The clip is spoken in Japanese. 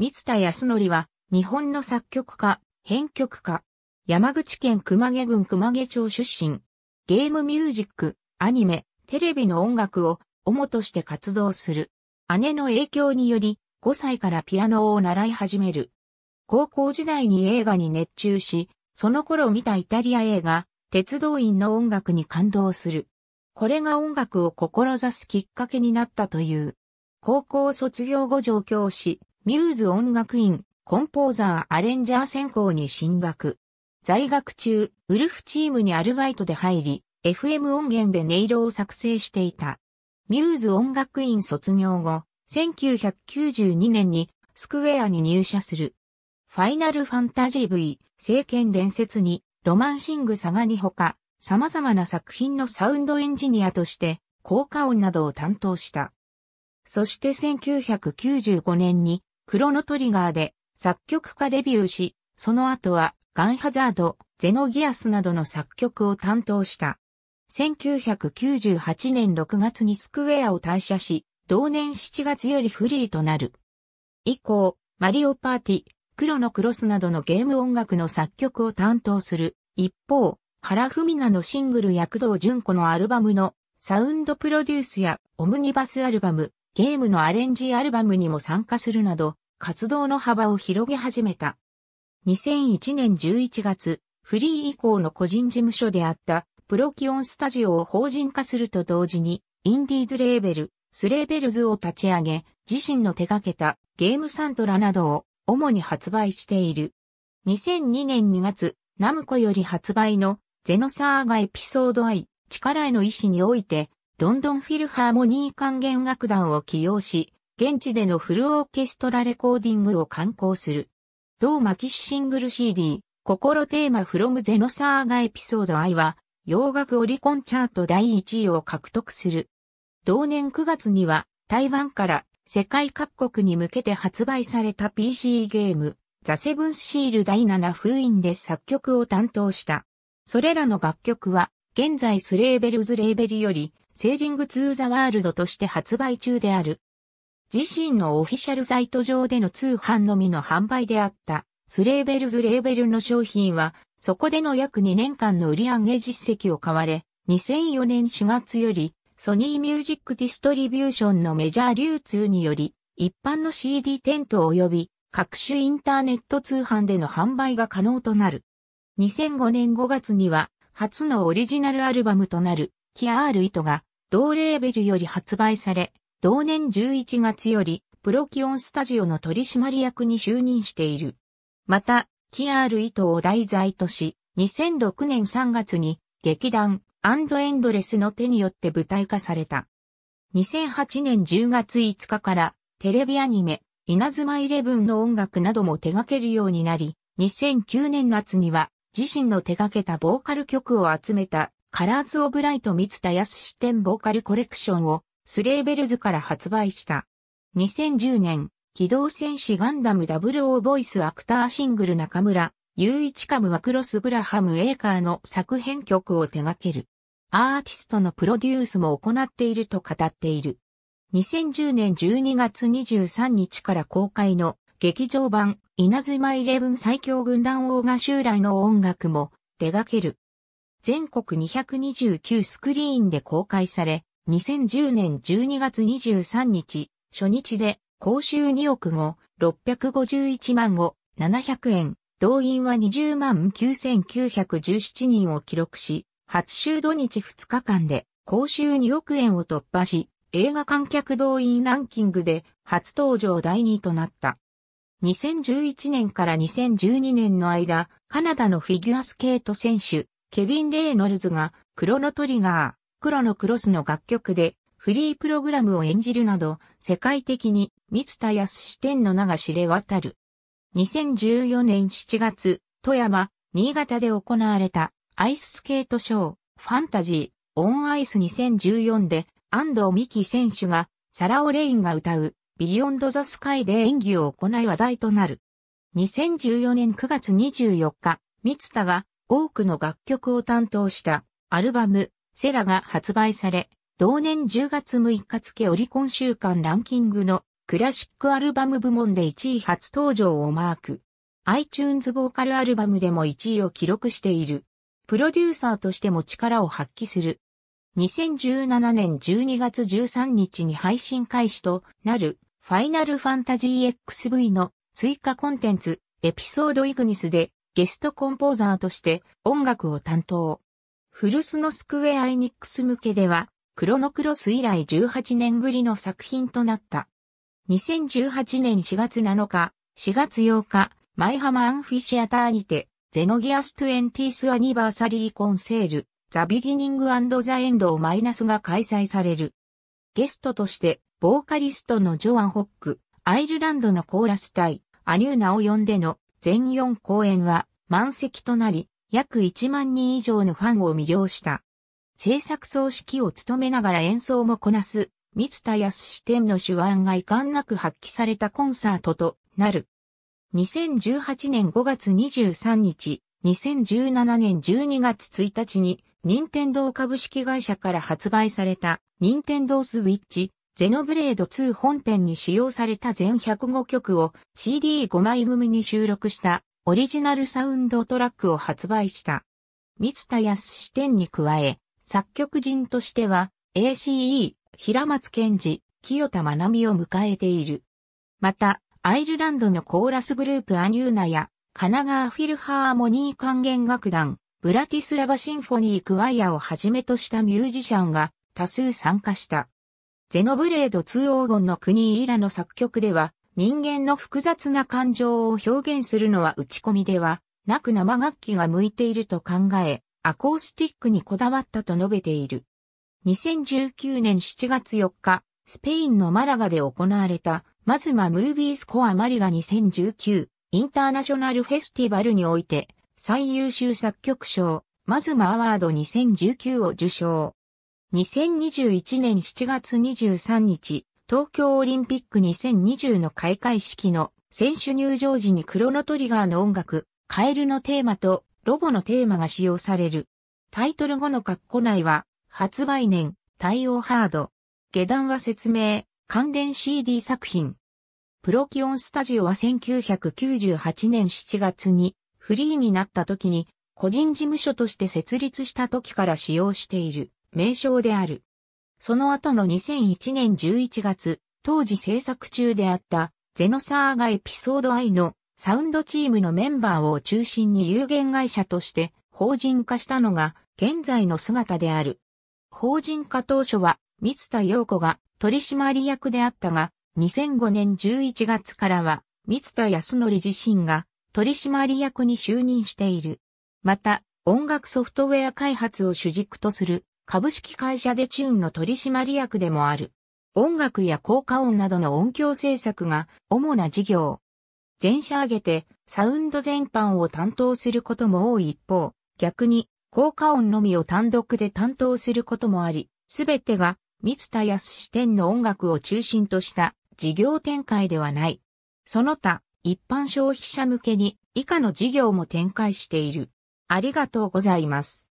三田康則は、日本の作曲家、編曲家、山口県熊毛郡熊毛町出身、ゲームミュージック、アニメ、テレビの音楽を主として活動する。姉の影響により、5歳からピアノを習い始める。高校時代に映画に熱中し、その頃見たイタリア映画、鉄道員の音楽に感動する。これが音楽を志すきっかけになったという。高校卒業後上京し、ミューズ音楽院、コンポーザーアレンジャー専攻に進学。在学中、ウルフチームにアルバイトで入り、FM 音源で音色を作成していた。ミューズ音楽院卒業後、1992年にスクウェアに入社する。ファイナルファンタジー V、聖剣伝説に、ロマンシングサガにほか、様々な作品のサウンドエンジニアとして、効果音などを担当した。そして1995年にクロノトリガーで作曲家デビューし、その後はガンハザード、ゼノギアスなどの作曲を担当した。1998年6月にスクウェアを退社し、同年7月よりフリーとなる。以降、マリオパーティ、黒のクロスなどのゲーム音楽の作曲を担当する。一方、原文奈のシングル躍動純子のアルバムのサウンドプロデュースやオムニバスアルバム、ゲームのアレンジアルバムにも参加するなど、活動の幅を広げ始めた。2001年11月、フリー以降の個人事務所であったプロキオンスタジオを法人化すると同時に、インディーズレーベル、スレーベルズを立ち上げ、自身の手掛けたゲームサントラなどを主に発売している。2002年2月、ナムコより発売のゼノサーガエピソード愛力への意志において、ロンドンフィルハーモニー管弦楽団を起用し、現地でのフルオーケストラレコーディングを刊行する。同マキシシングル CD、心テーマフロムゼノサーガエピソード愛は、洋楽オリコンチャート第1位を獲得する。同年9月には、台湾から世界各国に向けて発売された PC ゲーム、ザ・セブンシール第7封印で作曲を担当した。それらの楽曲は、現在スレーベルズレーベルより、セーリング・ツー・ザ・ワールドとして発売中である。自身のオフィシャルサイト上での通販のみの販売であった、スレーベルズ・レーベルの商品は、そこでの約2年間の売上実績を買われ、2004年4月より、ソニーミュージックディストリビューションのメジャー流通により、一般の CD テント及び各種インターネット通販での販売が可能となる。2005年5月には、初のオリジナルアルバムとなる、キアール・糸が、同レーベルより発売され、同年11月より、プロキオンスタジオの取締役に就任している。また、キアール糸を題材とし、2006年3月に、劇団、アンドエンドレスの手によって舞台化された。2008年10月5日から、テレビアニメ、稲妻イレブンの音楽なども手掛けるようになり、2009年夏には、自身の手掛けたボーカル曲を集めたカラーズ・オブ・ライト・ヤ田シテン・ボーカルコレクションをスレーベルズから発売した。2010年、機動戦士ガンダム00ボイスアクターシングル中村、雄一カムはクロス・グラハム・エーカーの作編曲を手掛ける。アーティストのプロデュースも行っていると語っている。2010年12月23日から公開の劇場版稲妻イレブン最強軍団オーガ襲来の音楽も手掛ける。全国229スクリーンで公開され、2010年12月23日、初日で、公衆2億5、651万5、700円、動員は20万9917人を記録し、初週土日2日間で、公衆2億円を突破し、映画観客動員ランキングで初登場第2位となった。2011年から2012年の間、カナダのフィギュアスケート選手、ケビン・レイノルズが、クロノトリガー、黒のクロスの楽曲で、フリープログラムを演じるなど、世界的に、三田康視点の名が知れ渡る。2014年7月、富山、新潟で行われた、アイススケートショー、ファンタジー、オンアイス2014で、安藤美希選手が、サラオレインが歌う、ビヨンドザスカイで演技を行い話題となる。2014年9月24日、三田が多くの楽曲を担当したアルバム、セラが発売され、同年10月6日付オリコン週間ランキングのクラシックアルバム部門で1位初登場をマーク。iTunes ボーカルアルバムでも1位を記録している。プロデューサーとしても力を発揮する。2017年12月13日に配信開始となるファイナルファンタジー XV の追加コンテンツエピソードイグニスでゲストコンポーザーとして音楽を担当。フルスのスクウェア・エニックス向けでは、クロノクロス以来18年ぶりの作品となった。2018年4月7日、4月8日、舞浜アンフィシアターにて、ゼノギアス20スアニバーサリーコンセール、ザ・ビギニング・ザ・エンドをマイナスが開催される。ゲストとして、ボーカリストのジョアン・ホック、アイルランドのコーラス隊、アニューナを呼んでの全4公演は満席となり、約1万人以上のファンを魅了した。制作総指揮を務めながら演奏もこなす、三田康視点の手腕が遺憾なく発揮されたコンサートとなる。2018年5月23日、2017年12月1日に、任天堂株式会社から発売された、任天堂スイッチゼノブレード2本編に使用された全105曲を CD5 枚組に収録したオリジナルサウンドトラックを発売した。三田康視点に加え、作曲人としては ACE、平松健二、清田真美を迎えている。また、アイルランドのコーラスグループアニューナや、神奈川フィルハーモニー管弦楽団、ブラティスラバシンフォニークワイアをはじめとしたミュージシャンが多数参加した。ゼノブレード2黄金の国イラの作曲では、人間の複雑な感情を表現するのは打ち込みでは、なく生楽器が向いていると考え、アコースティックにこだわったと述べている。2019年7月4日、スペインのマラガで行われた、マズマムービースコアマリガ2019インターナショナルフェスティバルにおいて、最優秀作曲賞、マズマアワード2019を受賞。2021年7月23日、東京オリンピック2020の開会式の選手入場時にクロノトリガーの音楽、カエルのテーマとロボのテーマが使用される。タイトル後の括弧内は、発売年、対応ハード。下段は説明、関連 CD 作品。プロキオンスタジオは1998年7月にフリーになった時に個人事務所として設立した時から使用している。名称である。その後の2001年11月、当時制作中であったゼノサーがエピソード I のサウンドチームのメンバーを中心に有限会社として法人化したのが現在の姿である。法人化当初は三田洋子が取締役であったが、2005年11月からは三田康則自身が取締役に就任している。また、音楽ソフトウェア開発を主軸とする株式会社デチューンの取締役でもある。音楽や効果音などの音響制作が主な事業。全社挙げてサウンド全般を担当することも多い一方、逆に効果音のみを単独で担当することもあり、すべてが三田康視点の音楽を中心とした事業展開ではない。その他、一般消費者向けに以下の事業も展開している。ありがとうございます。